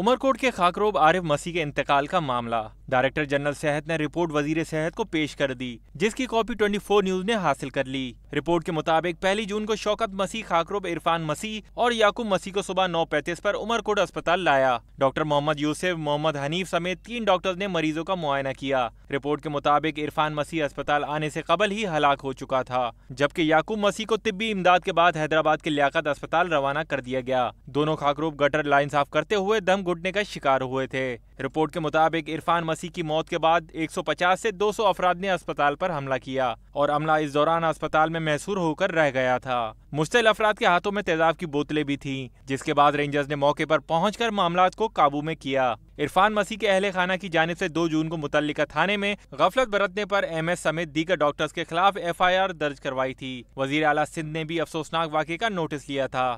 उमरकोट के खाकरोब आरिफ मसीह के इंतकाल का मामला डायरेक्टर जनरल सेहत ने रिपोर्ट वजीर सेहत को पेश कर दी जिसकी कॉपी 24 न्यूज ने हासिल कर ली रिपोर्ट के मुताबिक पहली जून को शौकत मसीह खाकरोब इरफान मसीह और याकूब मसीह को सुबह नौ पैंतीस आरोप उमरकोट अस्पताल लाया डॉक्टर मोहम्मद यूसुफ मोहम्मद हनीफ समेत तीन डॉक्टर ने मरीजों का मुआयना किया रिपोर्ट के मुताबिक इरफान मसीह अस्पताल आने ऐसी कबल ही हलाक हो चुका था जबकि याकूब मसीह को तिब्बी इमदाद के बाद हैदराबाद के लियात अस्पताल रवाना कर दिया गया दोनों खाकरूब गटर लाइन साफ करते हुए दम घुटने का शिकार हुए थे रिपोर्ट के मुताबिक इरफान मसीह की मौत के बाद 150 से 200 अफराद ने अस्पताल पर हमला किया और हमला इस दौरान अस्पताल में महसूर होकर रह गया था मुश्तिल अफराद के हाथों में तेजाब की बोतलें भी थी जिसके बाद रेंजर्स ने मौके पर कर मामला को काबू में किया इरफान मसीह के अहले खाना की जानब ऐसी दो जून को मुतल थाने में गफलत बरतने पर एस समेत दीगर डॉक्टर्स के खिलाफ आर दर्ज करवाई थी वजीर अला सिंध ने भी अफसोसनाक वाक्य का नोटिस लिया था